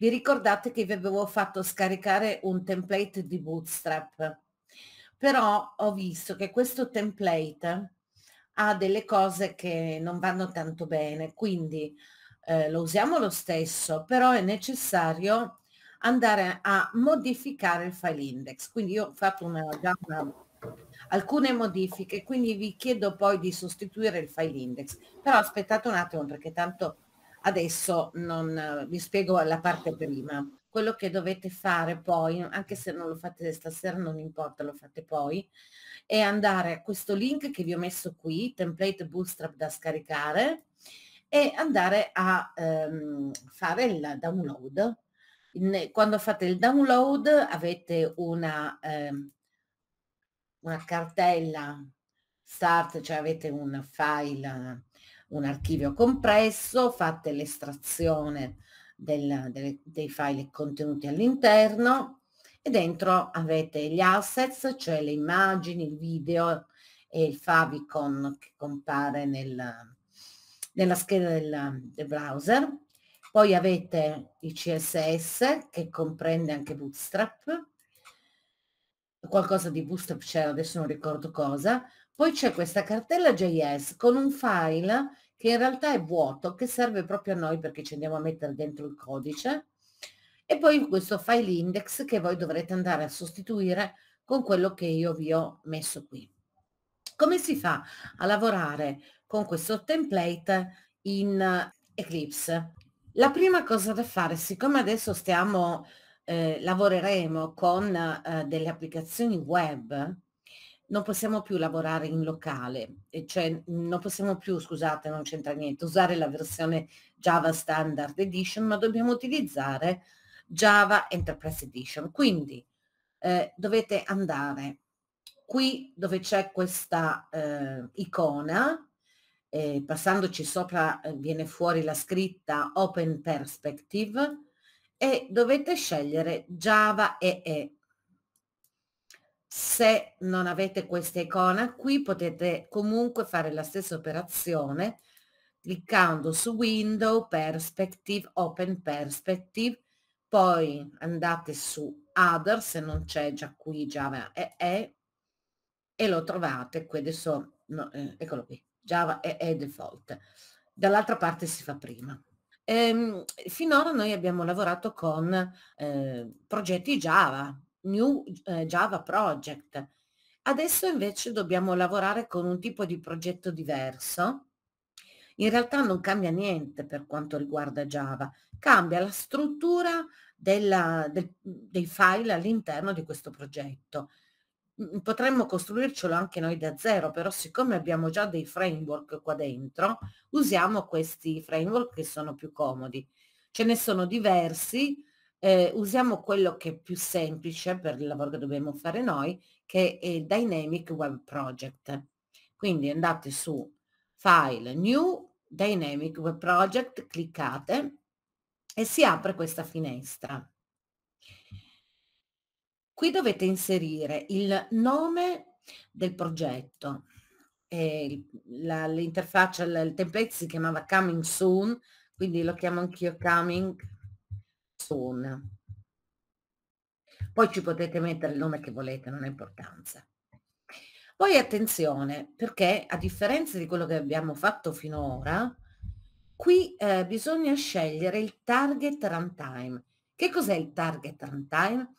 Vi ricordate che vi avevo fatto scaricare un template di Bootstrap, però ho visto che questo template ha delle cose che non vanno tanto bene, quindi eh, lo usiamo lo stesso, però è necessario andare a modificare il file index. Quindi io ho fatto una, una, alcune modifiche, quindi vi chiedo poi di sostituire il file index. Però aspettate un attimo perché tanto Adesso non, vi spiego la parte prima. Quello che dovete fare poi, anche se non lo fate stasera non importa, lo fate poi, è andare a questo link che vi ho messo qui, template bootstrap da scaricare, e andare a ehm, fare il download. quando fate il download avete una, ehm, una cartella start, cioè avete un file un archivio compresso, fate l'estrazione del, delle, dei file contenuti all'interno e dentro avete gli assets, cioè le immagini, il video e il favicon che compare nel, nella scheda del, del browser. Poi avete il CSS che comprende anche Bootstrap, qualcosa di Bootstrap c'era, adesso non ricordo cosa. Poi c'è questa cartella JS con un file che in realtà è vuoto, che serve proprio a noi perché ci andiamo a mettere dentro il codice, e poi questo file index che voi dovrete andare a sostituire con quello che io vi ho messo qui. Come si fa a lavorare con questo template in eh, Eclipse? La prima cosa da fare, siccome adesso stiamo, eh, lavoreremo con eh, delle applicazioni web, non possiamo più lavorare in locale, e cioè non possiamo più, scusate, non c'entra niente, usare la versione Java Standard Edition, ma dobbiamo utilizzare Java Enterprise Edition. Quindi eh, dovete andare qui dove c'è questa eh, icona, eh, passandoci sopra eh, viene fuori la scritta Open Perspective e dovete scegliere Java EE se non avete questa icona qui potete comunque fare la stessa operazione cliccando su Window, Perspective, Open Perspective, poi andate su Other se non c'è già qui Java EE e lo trovate qui adesso, no, eh, eccolo qui, Java EE Default. Dall'altra parte si fa prima. Ehm, finora noi abbiamo lavorato con eh, progetti Java, New eh, Java Project. Adesso invece dobbiamo lavorare con un tipo di progetto diverso. In realtà non cambia niente per quanto riguarda Java, cambia la struttura della, del, dei file all'interno di questo progetto. Potremmo costruircelo anche noi da zero, però siccome abbiamo già dei framework qua dentro, usiamo questi framework che sono più comodi. Ce ne sono diversi, eh, usiamo quello che è più semplice per il lavoro che dobbiamo fare noi, che è Dynamic Web Project. Quindi andate su File, New, Dynamic Web Project, cliccate e si apre questa finestra. Qui dovete inserire il nome del progetto. Eh, l'interfaccia, il template si chiamava Coming Soon, quindi lo chiamo anch'io Coming persona. Poi ci potete mettere il nome che volete, non ha importanza. Poi attenzione, perché a differenza di quello che abbiamo fatto finora, qui eh, bisogna scegliere il target runtime. Che cos'è il target runtime?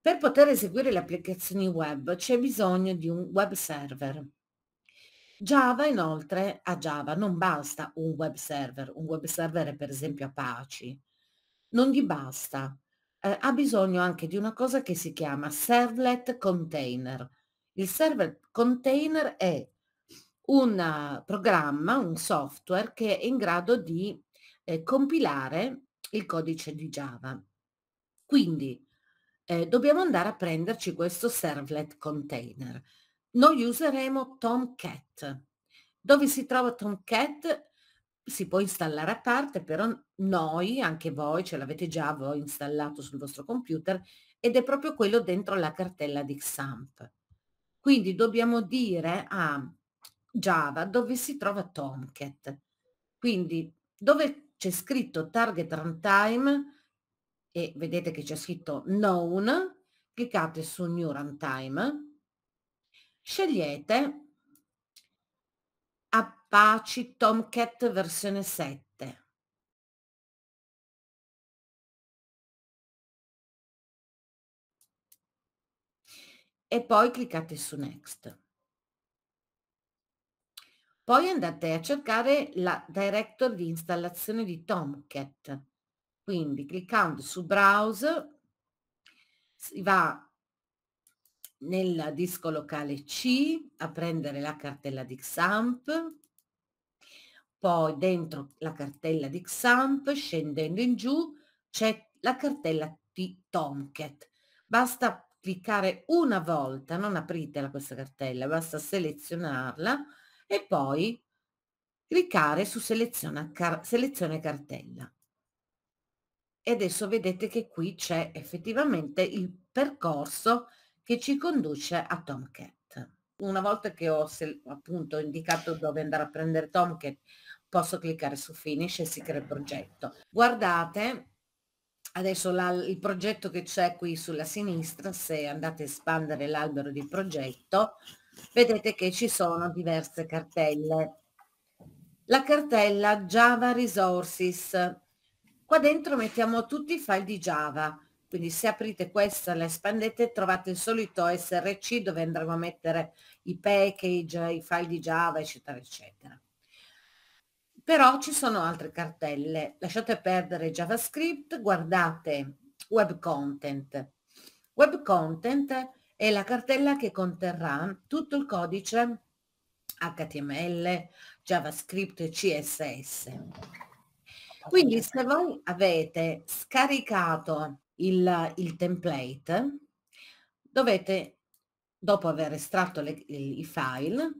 Per poter eseguire le applicazioni web c'è bisogno di un web server. Java inoltre a Java non basta un web server, un web server è per esempio Apache, non gli basta, eh, ha bisogno anche di una cosa che si chiama servlet container. Il servlet container è un programma, un software che è in grado di eh, compilare il codice di Java. Quindi eh, dobbiamo andare a prenderci questo servlet container. Noi useremo Tomcat. Dove si trova Tomcat? si può installare a parte, però noi, anche voi, ce l'avete già voi installato sul vostro computer ed è proprio quello dentro la cartella di XAMPP. Quindi dobbiamo dire a Java dove si trova Tomcat. Quindi dove c'è scritto target runtime e vedete che c'è scritto known, cliccate su new runtime, scegliete Apache Tomcat versione 7. E poi cliccate su Next. Poi andate a cercare la directory di installazione di Tomcat. Quindi cliccando su Browse si va nel disco locale C a prendere la cartella di XAMPP poi dentro la cartella di XAMP scendendo in giù, c'è la cartella di Tomcat. Basta cliccare una volta, non apritela questa cartella, basta selezionarla e poi cliccare su seleziona car selezione cartella. E adesso vedete che qui c'è effettivamente il percorso che ci conduce a Tomcat. Una volta che ho appunto indicato dove andare a prendere Tomcat posso cliccare su finish e si crea il progetto. Guardate adesso la, il progetto che c'è qui sulla sinistra, se andate a espandere l'albero di progetto, vedete che ci sono diverse cartelle. La cartella Java Resources. Qua dentro mettiamo tutti i file di Java, quindi se aprite questa la espandete trovate il solito SRC dove andremo a mettere i package, i file di Java, eccetera, eccetera. Però ci sono altre cartelle, lasciate perdere JavaScript, guardate Web Content. Web Content è la cartella che conterrà tutto il codice HTML, JavaScript e CSS. Quindi se voi avete scaricato il, il template, dovete, dopo aver estratto le, i file,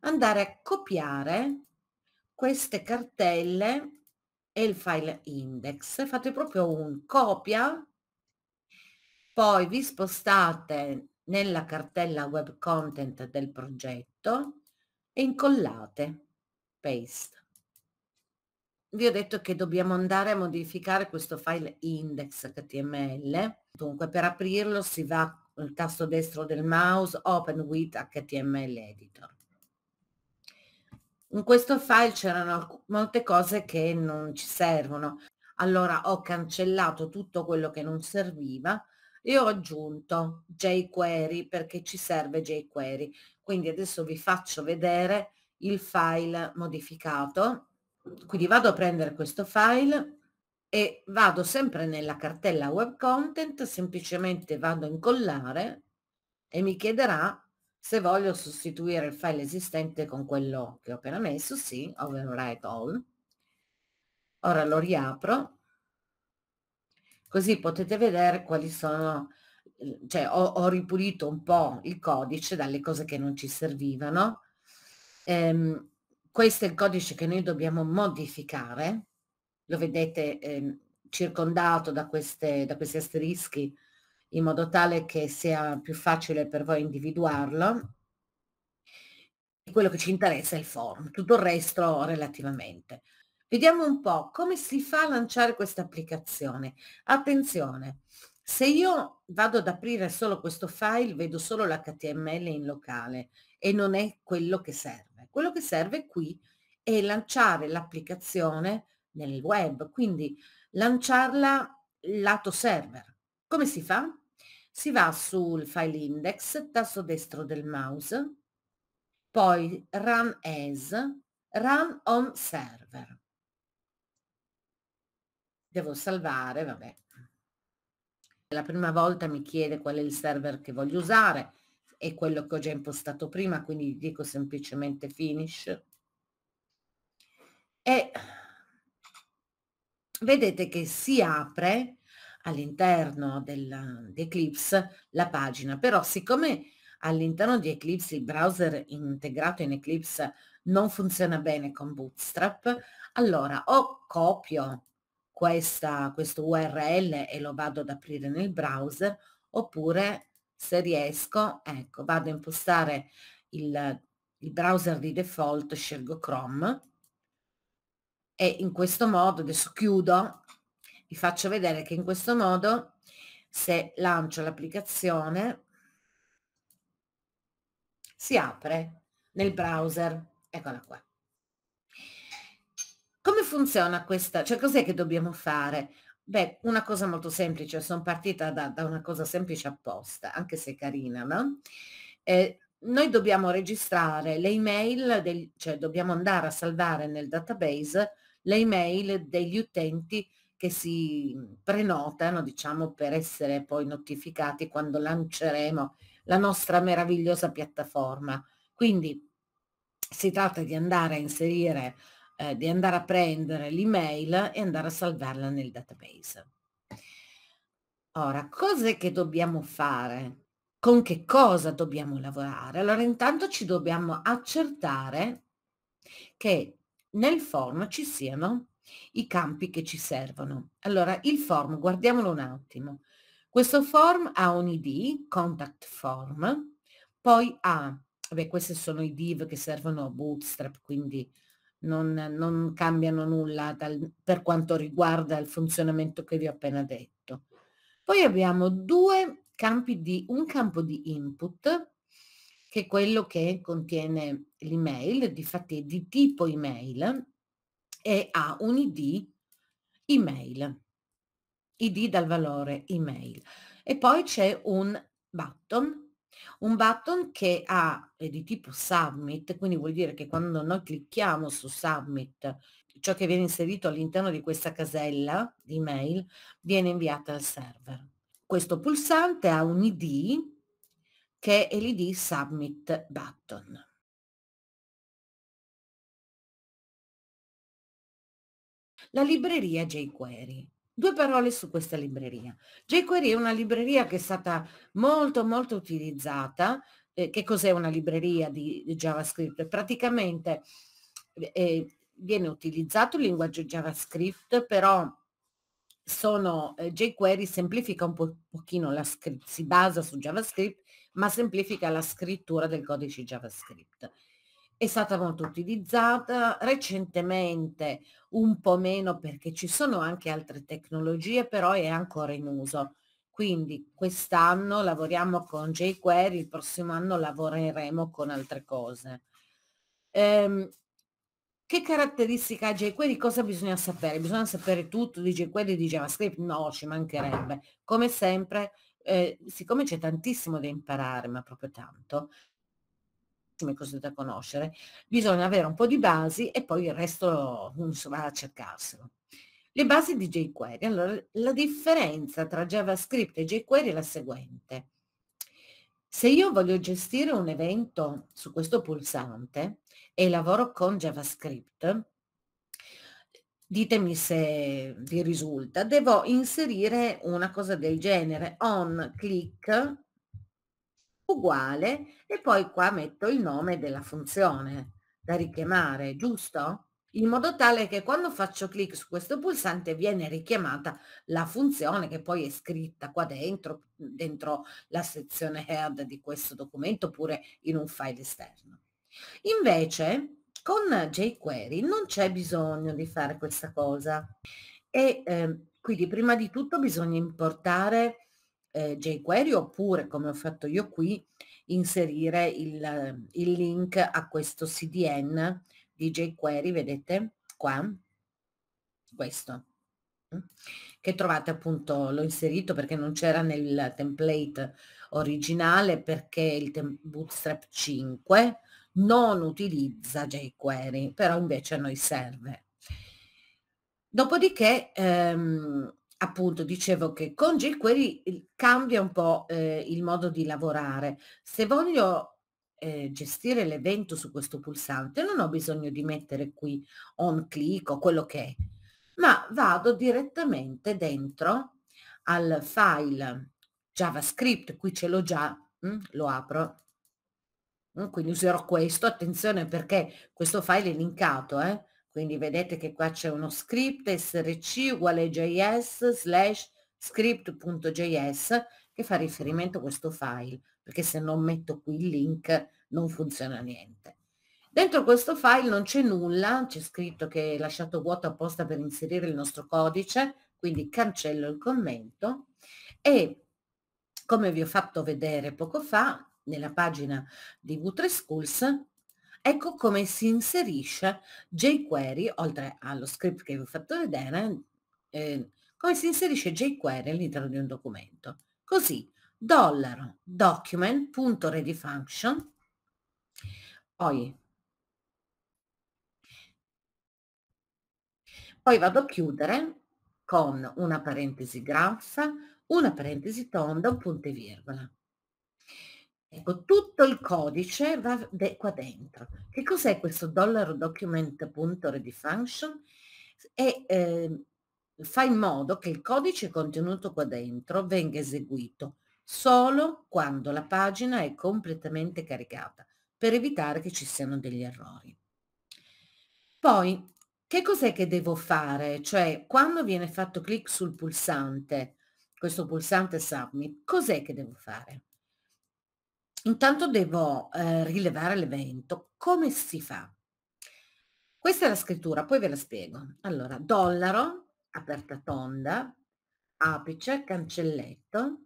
andare a copiare queste cartelle e il file index, fate proprio un copia, poi vi spostate nella cartella web content del progetto e incollate, paste. Vi ho detto che dobbiamo andare a modificare questo file index html, dunque per aprirlo si va col tasto destro del mouse, open with html editor in questo file c'erano molte cose che non ci servono, allora ho cancellato tutto quello che non serviva e ho aggiunto jQuery perché ci serve jQuery. Quindi adesso vi faccio vedere il file modificato. Quindi vado a prendere questo file e vado sempre nella cartella web content, semplicemente vado a incollare e mi chiederà se voglio sostituire il file esistente con quello che ho appena messo, sì, overwrite all. Ora lo riapro, così potete vedere quali sono, cioè ho, ho ripulito un po' il codice dalle cose che non ci servivano. Ehm, questo è il codice che noi dobbiamo modificare, lo vedete ehm, circondato da, queste, da questi asterischi in modo tale che sia più facile per voi individuarlo. Quello che ci interessa è il form, tutto il resto relativamente. Vediamo un po' come si fa a lanciare questa applicazione. Attenzione, se io vado ad aprire solo questo file, vedo solo l'HTML in locale e non è quello che serve. Quello che serve qui è lanciare l'applicazione nel web, quindi lanciarla lato server. Come si fa? Si va sul file index, tasto destro del mouse, poi run as, run on server. Devo salvare, vabbè. La prima volta mi chiede qual è il server che voglio usare, è quello che ho già impostato prima, quindi dico semplicemente finish. E vedete che si apre all'interno della, di Eclipse la pagina, però siccome all'interno di Eclipse il browser integrato in Eclipse non funziona bene con Bootstrap, allora o copio questa, questo URL e lo vado ad aprire nel browser, oppure se riesco, ecco, vado a impostare il, il browser di default, scelgo Chrome e in questo modo adesso chiudo vi faccio vedere che in questo modo se lancio l'applicazione si apre nel browser eccola qua come funziona questa cioè cos'è che dobbiamo fare Beh, una cosa molto semplice, sono partita da, da, una cosa semplice apposta, anche se carina, no? Eh, noi dobbiamo registrare le email, del, cioè dobbiamo andare a salvare nel database le email degli utenti che si mhmm, prenotano diciamo, per essere poi notificati quando lanceremo la nostra meravigliosa piattaforma. Quindi si tratta di andare a inserire, eh, di andare a prendere l'email e andare a salvarla nel database. Ora, cos'è che dobbiamo fare? Con che cosa dobbiamo lavorare? Allora, intanto ci dobbiamo accertare che nel form ci siano i campi che ci servono. Allora, il form, guardiamolo un attimo. Questo form ha un ID, contact form, poi ha, beh, questi sono i div che servono a Bootstrap, quindi non, non cambiano nulla dal, per quanto riguarda il funzionamento che vi ho appena detto. Poi abbiamo due campi di, un campo di input, che è quello che contiene l'email, difatti è di tipo email, e ha un ID email, ID dal valore email. E poi c'è un button, un button che ha, è di tipo submit, quindi vuol dire che quando noi clicchiamo su submit, ciò che viene inserito all'interno di questa casella di email viene inviato al server. Questo pulsante ha un ID che è l'ID submit button. la libreria jQuery. Due parole su questa libreria. jQuery è una libreria che è stata molto molto utilizzata. Eh, che cos'è una libreria di, di JavaScript? Praticamente eh, eh viene utilizzato il linguaggio JavaScript, però sono, eh, jQuery semplifica un po pochino la script, si basa su JavaScript, ma semplifica la scrittura del codice JavaScript è stata molto utilizzata, recentemente un po' meno perché ci sono anche altre tecnologie, però è ancora in uso. Quindi quest'anno lavoriamo con jQuery, il prossimo anno lavoreremo con altre cose. Ehm, che caratteristica ha jQuery? Cosa bisogna sapere? Bisogna sapere tutto di jQuery e di JavaScript? No, ci mancherebbe. Come sempre, eh, siccome c'è tantissimo da imparare, ma proprio tanto, come cose da conoscere, bisogna avere un po' di basi e poi il resto uno va a cercarselo. Le basi di jQuery. Allora, la differenza tra JavaScript e jQuery è la seguente. Se io voglio gestire un evento su questo pulsante e lavoro con JavaScript, ditemi se vi risulta, devo inserire una cosa del genere, on click uguale e poi qua metto il nome della funzione da richiamare, giusto? In modo tale che quando faccio clic su questo pulsante viene richiamata la funzione che poi è scritta qua dentro, dentro la sezione head di questo documento oppure in un file esterno. Invece con jQuery non c'è bisogno di fare questa cosa e eh, quindi prima di tutto bisogna importare eh, jQuery oppure, come ho fatto io qui, inserire il, il link a questo CDN di jQuery, vedete qua, questo mm. che trovate appunto, l'ho inserito perché non c'era nel template originale perché il Bootstrap 5 non utilizza jQuery, però invece a noi serve. Dopodiché ehm, appunto dicevo che con jQuery cambia un po' eh, il modo di lavorare. Se voglio eh, gestire l'evento su questo pulsante non ho bisogno di mettere qui on click o quello che è, ma vado direttamente dentro al file JavaScript, qui ce l'ho già, mm, lo apro, mm, quindi userò questo, attenzione perché questo file è linkato, eh? Quindi vedete che qua c'è uno script src uguale js slash script.js che fa riferimento a questo file, perché se non metto qui il link non funziona niente. Dentro questo file non c'è nulla, c'è scritto che è lasciato vuoto apposta per inserire il nostro codice, quindi cancello il commento e come vi ho fatto vedere poco fa, nella pagina di V3 Schools Ecco come si inserisce jQuery, oltre allo script che vi ho fatto vedere, eh, come si inserisce jQuery all'interno di un documento. Così, dollaro document.readyfunction, poi Poi vado a chiudere con una parentesi graffa, una parentesi tonda, un punto e virgola. Ecco, tutto il codice va de- qua dentro. Che cos'è questo dollaro function? E eh, fa in modo che il codice contenuto qua dentro venga eseguito solo quando la pagina è completamente caricata, per evitare che ci siano degli errori. Poi, che cos'è che devo fare? Cioè, quando viene fatto clic sul pulsante, questo pulsante Submit, cos'è che devo fare? Intanto devo eh, rilevare l'evento. Come si fa? Questa è la scrittura, poi ve la spiego. Allora, dollaro, aperta tonda, apice, cancelletto,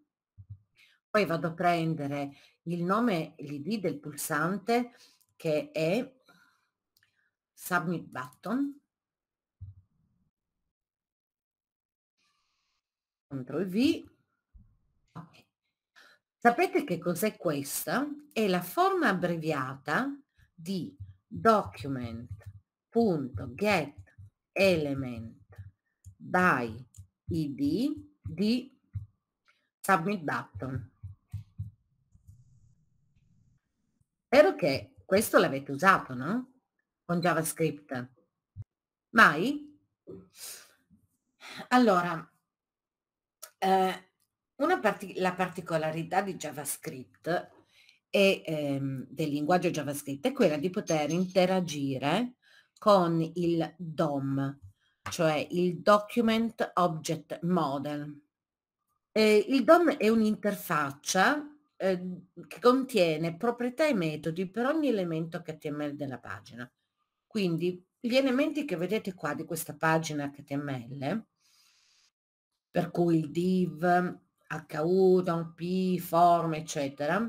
poi vado a prendere il nome, l'id del pulsante che è submit button, CTRL V, ok. Sapete che cos'è questa? È la forma abbreviata di document.getElementById di submit button. Spero che questo l'avete usato, no? Con JavaScript. Mai? Allora, eh, una Parti- la particolarità di JavaScript e ehm, del linguaggio JavaScript è quella di poter interagire con il DOM, cioè il Document Object Model. Eh, il DOM è un'interfaccia ehm, che contiene proprietà e metodi per ogni elemento HTML della pagina. Quindi gli elementi che vedete qua di questa pagina HTML, per cui il div, HU, P, forme, eccetera,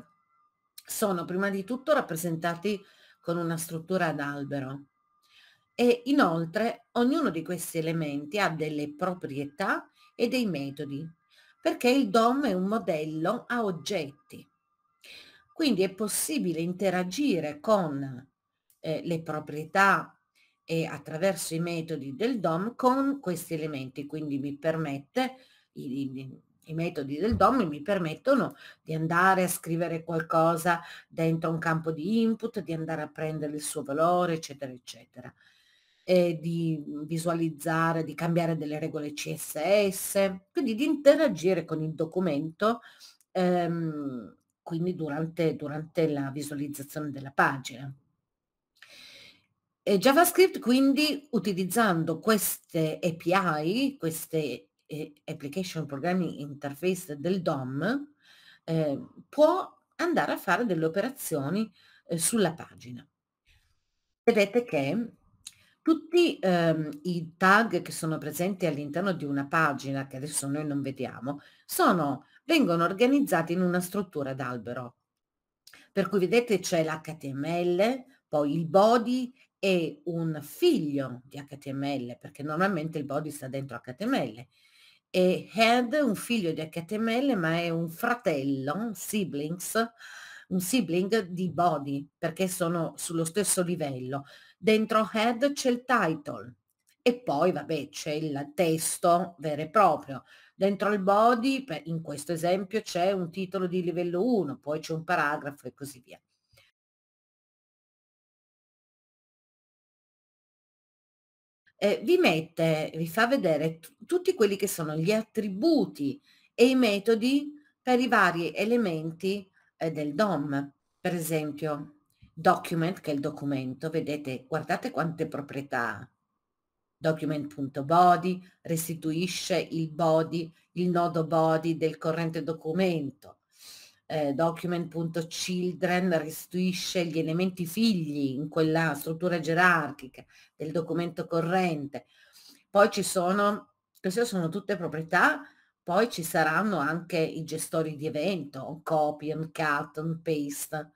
sono prima di tutto rappresentati con una struttura ad albero e inoltre ognuno di questi elementi ha delle proprietà e dei metodi, perché il DOM è un modello a oggetti. Quindi è possibile interagire con eh, le proprietà e attraverso i metodi del DOM con questi elementi, quindi mi permette i metodi del DOM mi permettono di andare a scrivere qualcosa dentro un campo di input, di andare a prendere il suo valore, eccetera, eccetera. E di visualizzare, di cambiare delle regole CSS, quindi di interagire con il documento ehm, quindi durante, durante la visualizzazione della pagina. E JavaScript quindi utilizzando queste API, queste Application Programming Interface del DOM, eh, può andare a fare delle operazioni eh, sulla pagina. Vedete che tutti ehm, i tag che sono presenti all'interno di una pagina, che adesso noi non vediamo, sono, vengono organizzati in una struttura d'albero. Per cui vedete c'è l'HTML, poi il body e un figlio di HTML, perché normalmente il body sta dentro HTML, e Head, un figlio di HTML, ma è un fratello, siblings, un sibling di body, perché sono sullo stesso livello. Dentro Head c'è il title e poi, vabbè, c'è il testo vero e proprio. Dentro il body, in questo esempio, c'è un titolo di livello 1, poi c'è un paragrafo e così via. eh, vi mette, vi fa vedere t- tutti quelli che sono gli attributi e i metodi per i vari elementi eh, del DOM. Per esempio, document, che è il documento, vedete, guardate quante proprietà document.body restituisce il body, il nodo body del corrente documento eh, document.children restituisce gli elementi figli in quella struttura gerarchica del documento corrente. Poi ci sono, queste sono tutte proprietà, poi ci saranno anche i gestori di evento, un copy, un cut, un paste,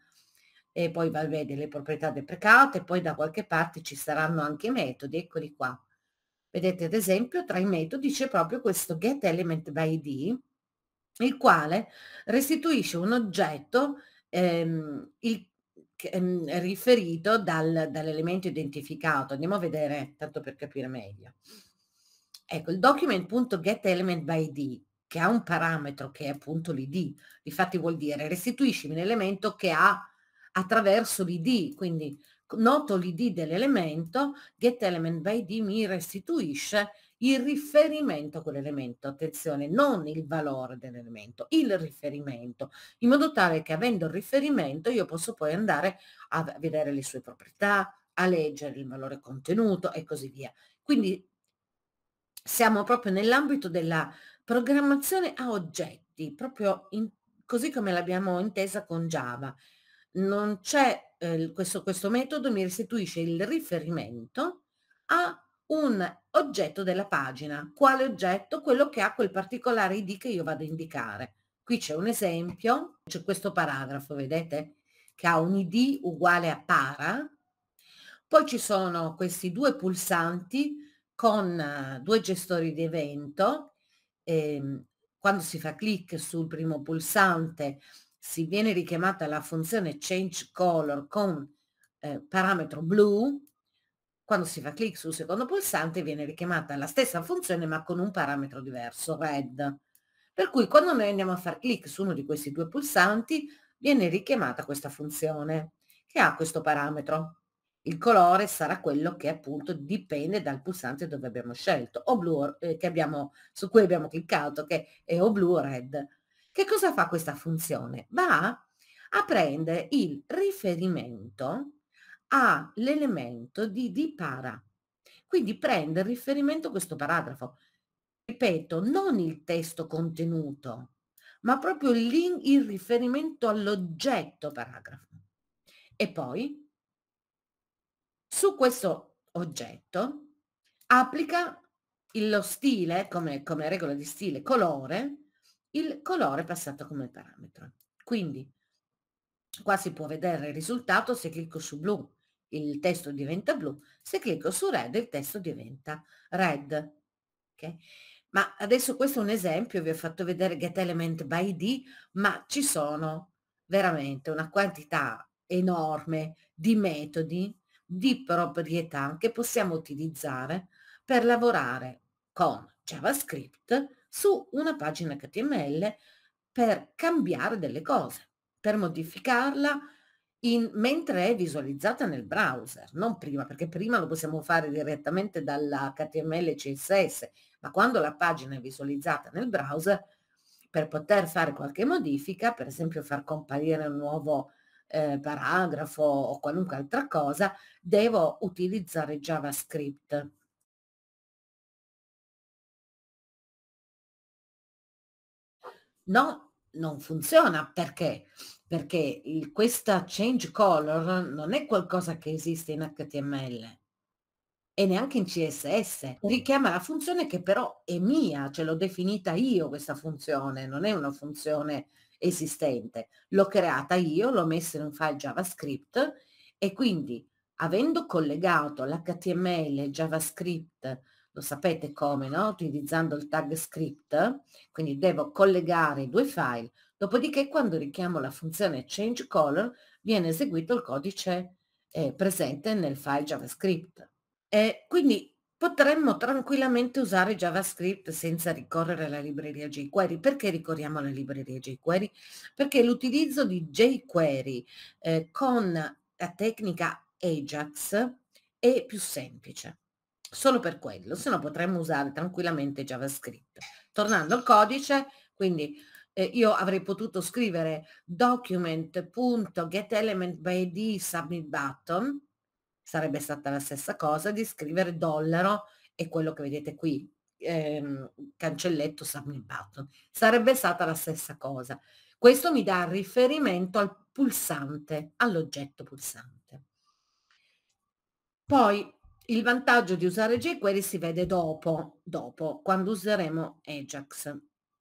e poi vabbè delle proprietà deprecate, poi da qualche parte ci saranno anche i metodi, eccoli qua. Vedete ad esempio tra i metodi c'è proprio questo get element by id il quale restituisce un oggetto ehm, il, ehm, riferito dal, dall'elemento identificato. Andiamo a vedere, tanto per capire meglio. Ecco, il document.getElementById, che ha un parametro che è appunto l'id, infatti vuol dire restituiscimi l'elemento che ha attraverso l'id, quindi noto l'id dell'elemento, getElementById mi restituisce il riferimento a quell'elemento, attenzione, non il valore dell'elemento, il riferimento, in modo tale che avendo il riferimento io posso poi andare a vedere le sue proprietà, a leggere il valore contenuto e così via. Quindi siamo proprio nell'ambito della programmazione a oggetti, proprio in, così come l'abbiamo intesa con Java. Non c'è eh, questo, questo metodo mi restituisce il riferimento a un oggetto della pagina. Quale oggetto? Quello che ha quel particolare ID che io vado a indicare. Qui c'è un esempio, c'è questo paragrafo, vedete, che ha un ID uguale a para. Poi ci sono questi due pulsanti con eh, due gestori di evento. E ehm, quando si fa clic sul primo pulsante si viene richiamata la funzione change color con eh, parametro blu quando si fa clic sul secondo pulsante viene richiamata la stessa funzione ma con un parametro diverso, red. Per cui quando noi andiamo a far clic su uno di questi due pulsanti viene richiamata questa funzione che ha questo parametro. Il colore sarà quello che appunto dipende dal pulsante dove abbiamo scelto, o blu eh, che abbiamo, su cui abbiamo cliccato, che è o blu o red. Che cosa fa questa funzione? Va a prendere il riferimento ha l'elemento di dipara. Quindi prende riferimento questo paragrafo. Ripeto, non il testo contenuto, ma proprio il, il riferimento all'oggetto paragrafo. E poi su questo oggetto applica lo stile, come, come regola di stile, colore, il colore passato come parametro. Quindi qua si può vedere il risultato se clicco su blu il testo diventa blu, se clicco su red il testo diventa red. Okay? Ma adesso questo è un esempio, vi ho fatto vedere get element by D, ma ci sono veramente una quantità enorme di metodi, di proprietà che possiamo utilizzare per lavorare con JavaScript su una pagina HTML per cambiare delle cose, per modificarla in, mentre è visualizzata nel browser, non prima, perché prima lo possiamo fare direttamente dall'HTML CSS, ma quando la pagina è visualizzata nel browser, per poter fare qualche modifica, per esempio far comparire un nuovo eh, paragrafo o qualunque altra cosa, devo utilizzare JavaScript. No, non funziona perché? Perché il, questa change color non è qualcosa che esiste in HTML e neanche in CSS. Richiama la funzione che però è mia, ce l'ho definita io questa funzione, non è una funzione esistente. L'ho creata io, l'ho messa in un file JavaScript e quindi avendo collegato l'HTML, JavaScript, lo sapete come, no? utilizzando il tag script, quindi devo collegare i due file, dopodiché quando richiamo la funzione change color viene eseguito il codice eh, presente nel file JavaScript. E quindi potremmo tranquillamente usare JavaScript senza ricorrere alla libreria jQuery. Perché ricorriamo alla libreria jQuery? Perché l'utilizzo di jQuery eh, con la tecnica Ajax è più semplice solo per quello, se no potremmo usare tranquillamente JavaScript. Tornando al codice, quindi eh, io avrei potuto scrivere document.getElementById submit button, sarebbe stata la stessa cosa di scrivere dollaro e quello che vedete qui, ehm, cancelletto submit button, sarebbe stata la stessa cosa. Questo mi dà riferimento al pulsante, all'oggetto pulsante. Poi il vantaggio di usare jQuery si vede dopo, dopo quando useremo Ajax.